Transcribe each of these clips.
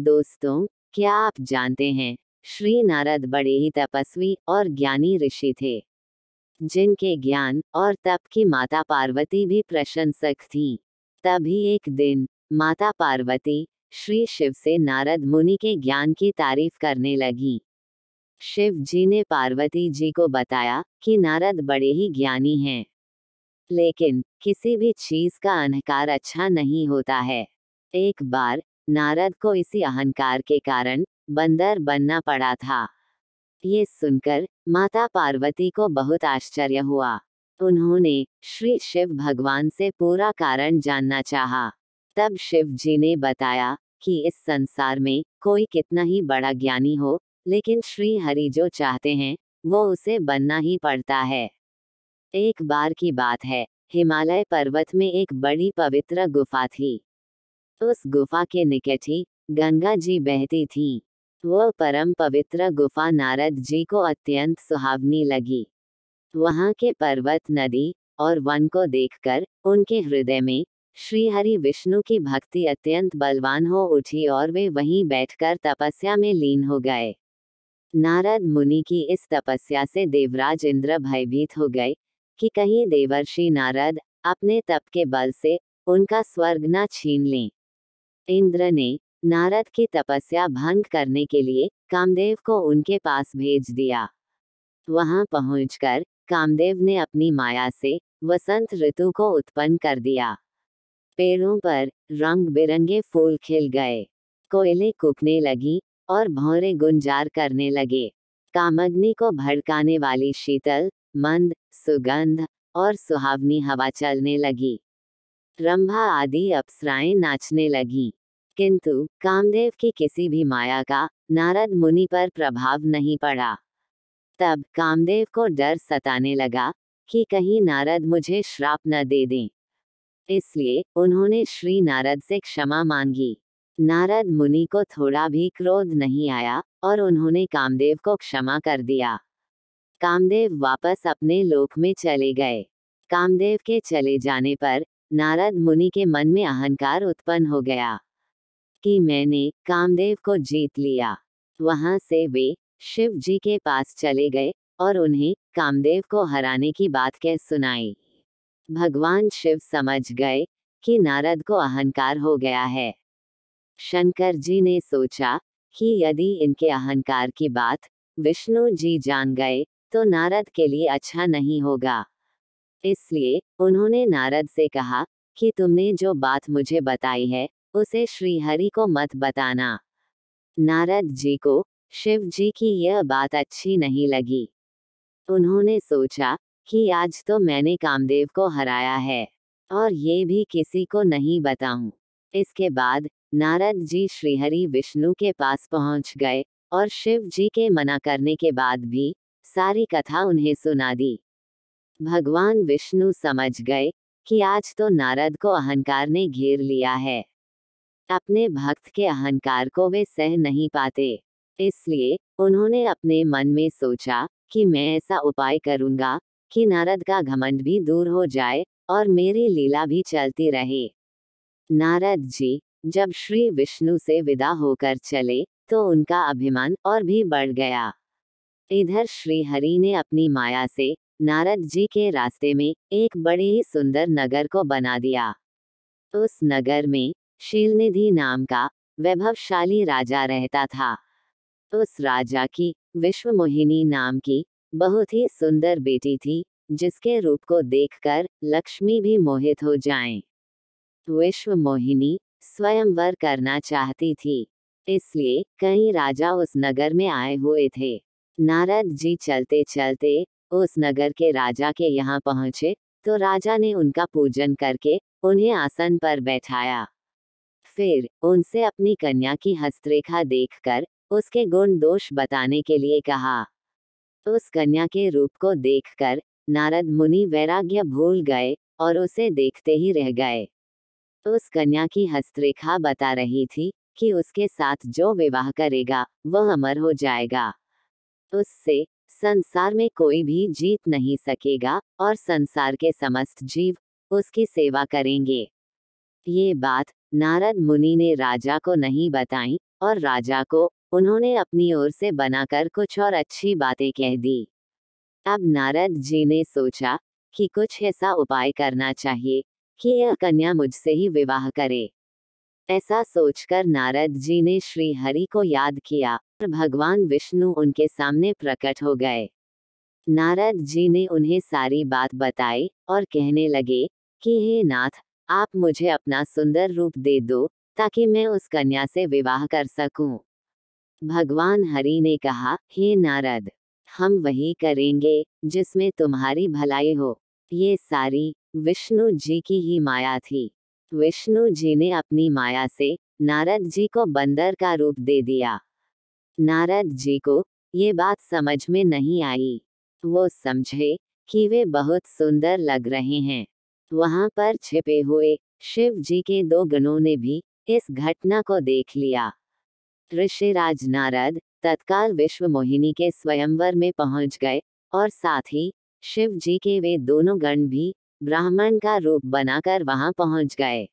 दोस्तों क्या आप जानते हैं श्री नारद बड़े ही तपस्वी और ज्ञानी ऋषि थे जिनके ज्ञान और तप की माता पार्वती भी प्रशंसक थी तभी एक दिन माता पार्वती श्री शिव से नारद मुनि के ज्ञान की तारीफ करने लगी शिव जी ने पार्वती जी को बताया कि नारद बड़े ही ज्ञानी हैं लेकिन किसी भी चीज का अहंकार अच्छा नहीं होता है एक बार नारद को इसी अहंकार के कारण बंदर बनना पड़ा था ये सुनकर माता पार्वती को बहुत आश्चर्य हुआ उन्होंने श्री शिव भगवान से पूरा कारण जानना चाहा। तब शिव जी ने बताया कि इस संसार में कोई कितना ही बड़ा ज्ञानी हो लेकिन श्री हरि जो चाहते हैं वो उसे बनना ही पड़ता है एक बार की बात है हिमालय पर्वत में एक बड़ी पवित्र गुफा थी उस गुफा के निकट ही गंगा जी बहती थी वह परम पवित्र गुफा नारद जी को अत्यंत सुहावनी लगी वहां के पर्वत नदी और वन को देखकर उनके हृदय में श्री हरि विष्णु की भक्ति अत्यंत बलवान हो उठी और वे वहीं बैठकर तपस्या में लीन हो गए नारद मुनि की इस तपस्या से देवराज इंद्र भयभीत हो गए कि कहीं देवर्षि नारद अपने तप के बल से उनका स्वर्ग न छीन लें इंद्र ने नारद की तपस्या भंग करने के लिए कामदेव को उनके पास भेज दिया वहां पहुंचकर कामदेव ने अपनी माया से वसंत ऋतु को उत्पन्न कर दिया पेड़ों पर रंग बिरंगे फूल खिल गए कोयले कुकने लगी और भौरे गुंजार करने लगे कामग्नि को भड़काने वाली शीतल मंद सुगंध और सुहावनी हवा चलने लगी रंभा आदि अप्सराएं नाचने लगी किंतु कामदेव की किसी भी माया का नारद मुनि पर प्रभाव नहीं पड़ा तब कामदेव को डर सताने लगा कि कहीं नारद मुझे श्राप न दे दें इसलिए उन्होंने श्री नारद से क्षमा मांगी नारद मुनि को थोड़ा भी क्रोध नहीं आया और उन्होंने कामदेव को क्षमा कर दिया कामदेव वापस अपने लोक में चले गए कामदेव के चले जाने पर नारद मुनि के मन में अहंकार उत्पन्न हो गया कि मैंने कामदेव को जीत लिया वहां से वे शिव जी के पास चले गए और उन्हें कामदेव को हराने की बात कह सुनाई भगवान शिव समझ गए कि नारद को अहंकार हो गया है शंकर जी ने सोचा कि यदि इनके अहंकार की बात विष्णु जी जान गए तो नारद के लिए अच्छा नहीं होगा इसलिए उन्होंने नारद से कहा कि तुमने जो बात मुझे बताई है उसे श्रीहरि को मत बताना नारद जी को शिव जी की यह बात अच्छी नहीं लगी उन्होंने सोचा कि आज तो मैंने कामदेव को हराया है और ये भी किसी को नहीं बताऊं। इसके बाद नारद जी श्रीहरि विष्णु के पास पहुंच गए और शिव जी के मना करने के बाद भी सारी कथा उन्हें सुना दी भगवान विष्णु समझ गए कि आज तो नारद को अहंकार ने घेर लिया है अपने भक्त के अहंकार को वे सह नहीं पाते इसलिए उन्होंने अपने मन में सोचा कि मैं ऐसा उपाय करूंगा कि नारद का घमंड भी दूर हो जाए और मेरी लीला भी चलती रहे नारद जी जब श्री विष्णु से विदा होकर चले तो उनका अभिमान और भी बढ़ गया इधर श्री हरि ने अपनी माया से नारद जी के रास्ते में एक बड़े ही सुंदर नगर को बना दिया उस नगर में शीलनिधि नाम का वैभवशाली राजा रहता था उस राजा की विश्व मोहिनी नाम की बहुत ही सुंदर बेटी थी जिसके रूप को देखकर लक्ष्मी भी मोहित हो जाएं। विश्व मोहिनी स्वयंवर करना चाहती थी इसलिए कई राजा उस नगर में आए हुए थे नारद जी चलते चलते उस नगर के राजा के यहाँ पहुंचे तो राजा ने उनका पूजन करके उन्हें आसन पर बैठाया फिर उनसे अपनी कन्या की हस्तरेखा देखकर उसके गुण दोष बताने के लिए कहा उस कन्या के रूप को देखकर नारद मुनि वैराग्य भूल गए और उसे देखते ही रह गए उस कन्या की हस्तरेखा बता रही थी कि उसके साथ जो विवाह करेगा वह अमर हो जाएगा उससे संसार में कोई भी जीत नहीं सकेगा और संसार के समस्त जीव उसकी सेवा करेंगे ये बात नारद मुनि ने राजा को नहीं बताई और राजा को उन्होंने अपनी ओर से बनाकर कुछ और अच्छी बातें कह दी अब नारद जी ने सोचा कि कुछ ऐसा उपाय करना चाहिए कि यह कन्या मुझसे ही विवाह करे ऐसा सोचकर नारद जी ने श्री हरि को याद किया और भगवान विष्णु उनके सामने प्रकट हो गए नारद जी ने उन्हें सारी बात बताई और कहने लगे कि हे नाथ आप मुझे अपना सुंदर रूप दे दो ताकि मैं उस कन्या से विवाह कर सकूं। भगवान हरि ने कहा हे नारद हम वही करेंगे जिसमें तुम्हारी भलाई हो ये सारी विष्णु जी की ही माया थी विष्णु जी ने अपनी माया से नारद जी को बंदर का रूप दे दिया नारद जी को ये बात समझ में नहीं आई वो समझे कि वे बहुत सुंदर लग रहे हैं वहां पर छिपे हुए शिव जी के दो गणों ने भी इस घटना को देख लिया ऋषिराज नारद तत्काल विश्व मोहिनी के स्वयंवर में पहुंच गए और साथ ही शिव जी के वे दोनों गण भी ब्राह्मण का रूप बनाकर वहां पहुंच गए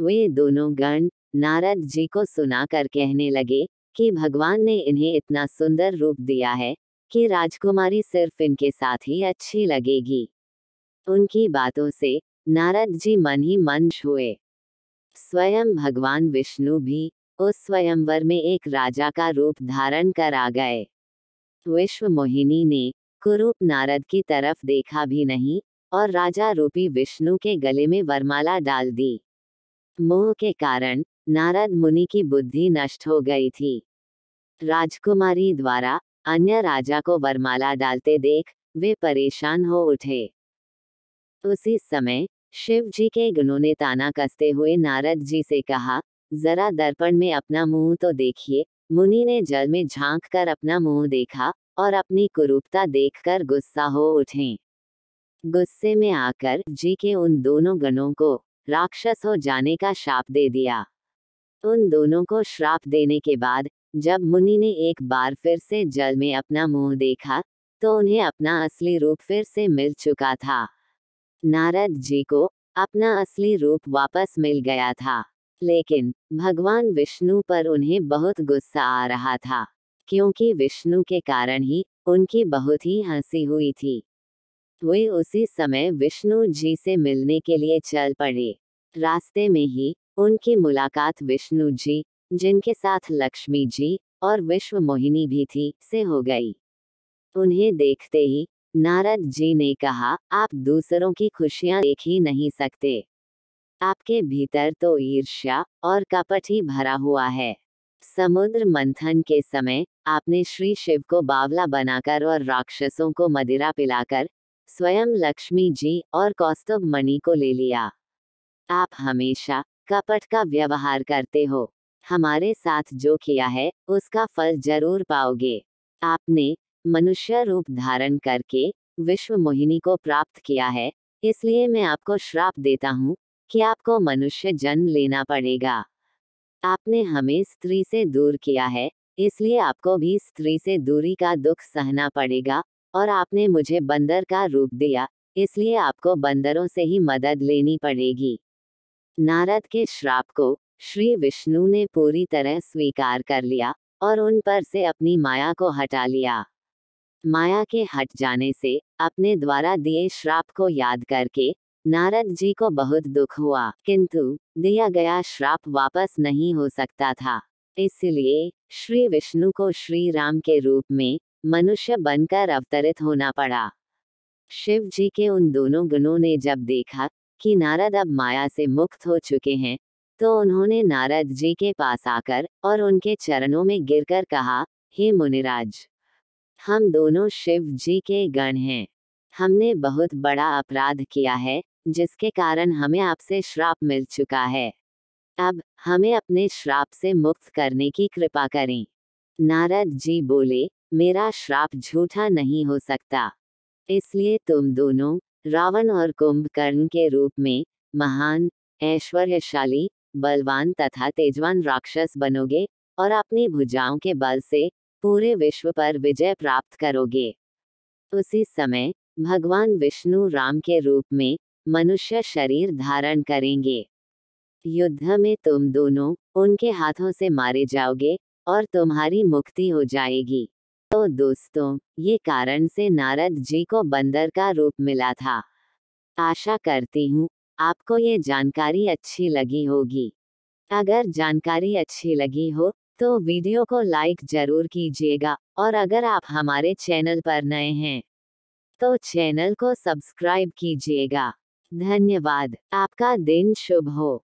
वे दोनों गण नारद जी को सुनाकर कहने लगे कि भगवान ने इन्हें इतना सुंदर रूप दिया है कि राजकुमारी सिर्फ इनके साथ ही अच्छी लगेगी उनकी बातों से नारद जी मन ही मन हुए स्वयं भगवान विष्णु भी उस स्वयंवर में एक राजा का रूप धारण कर आ गए विश्व मोहिनी ने कुरूप नारद की तरफ देखा भी नहीं और राजा रूपी विष्णु के गले में वरमाला डाल दी मोह के कारण नारद मुनि की बुद्धि नष्ट हो गई थी राजकुमारी द्वारा अन्य राजा को वरमाला डालते देख वे परेशान हो उठे उसी समय शिव जी के गुणों ने ताना कसते हुए नारद जी से कहा जरा दर्पण में अपना मुंह तो देखिए मुनि ने जल में झांक कर अपना मुंह देखा और अपनी कुरूपता देखकर गुस्सा हो उठे गुस्से में आकर जी के उन दोनों गणों को राक्षस हो जाने का श्राप दे दिया उन दोनों को श्राप देने के बाद जब मुनि ने एक बार फिर से जल में अपना मुंह देखा तो उन्हें अपना असली रूप फिर से मिल चुका था नारद जी को अपना असली रूप वापस मिल गया था लेकिन भगवान विष्णु पर उन्हें बहुत गुस्सा आ रहा था क्योंकि विष्णु के कारण ही उनकी बहुत ही हंसी हुई थी वे उसी समय विष्णु जी से मिलने के लिए चल पड़े रास्ते में ही उनकी मुलाकात विष्णु जी जिनके साथ लक्ष्मी जी और विश्व मोहिनी भी थी से हो गई उन्हें देखते ही नारद जी ने कहा आप दूसरों की खुशियां देख ही नहीं सकते आपके भीतर तो ईर्ष्या और कपट ही भरा हुआ है समुद्र मंथन के समय आपने श्री शिव को बावला बनाकर और राक्षसों को मदिरा पिलाकर स्वयं लक्ष्मी जी और कौस्तुभ मणि को ले लिया आप हमेशा कपट का व्यवहार करते हो हमारे साथ जो किया है उसका फल जरूर पाओगे आपने मनुष्य रूप धारण करके विश्व मोहिनी को प्राप्त किया है इसलिए मैं आपको श्राप देता हूँ कि आपको मनुष्य जन्म लेना पड़ेगा आपने हमें स्त्री से दूर किया है इसलिए आपको भी स्त्री से दूरी का दुख सहना पड़ेगा और आपने मुझे बंदर का रूप दिया इसलिए आपको बंदरों से ही मदद लेनी पड़ेगी नारद के श्राप को श्री विष्णु ने पूरी तरह स्वीकार कर लिया और उन पर से अपनी माया को हटा लिया माया के हट जाने से अपने द्वारा दिए श्राप को याद करके नारद जी को बहुत दुख हुआ किंतु दिया गया श्राप वापस नहीं हो सकता था इसलिए श्री विष्णु को श्री राम के रूप में मनुष्य बनकर अवतरित होना पड़ा शिव जी के उन दोनों गुणों ने जब देखा कि नारद अब माया से मुक्त हो चुके हैं तो उन्होंने नारद जी के पास आकर और उनके चरणों में गिरकर कहा हे मुनिराज हम दोनों शिव जी के गण हैं हमने बहुत बड़ा अपराध किया है जिसके कारण हमें आपसे श्राप मिल चुका है अब हमें अपने श्राप से मुक्त करने की कृपा करें नारद जी बोले मेरा श्राप झूठा नहीं हो सकता इसलिए तुम दोनों रावण और कुंभकर्ण के रूप में महान ऐश्वर्यशाली बलवान तथा तेजवान राक्षस बनोगे और अपनी भुजाओं के बल से पूरे विश्व पर विजय प्राप्त करोगे उसी समय भगवान विष्णु राम के रूप में मनुष्य शरीर धारण करेंगे युद्ध में तुम दोनों उनके हाथों से मारे जाओगे और तुम्हारी मुक्ति हो जाएगी तो दोस्तों ये कारण से नारद जी को बंदर का रूप मिला था आशा करती हूँ आपको ये जानकारी अच्छी लगी होगी अगर जानकारी अच्छी लगी हो तो वीडियो को लाइक जरूर कीजिएगा और अगर आप हमारे चैनल पर नए हैं तो चैनल को सब्सक्राइब कीजिएगा धन्यवाद आपका दिन शुभ हो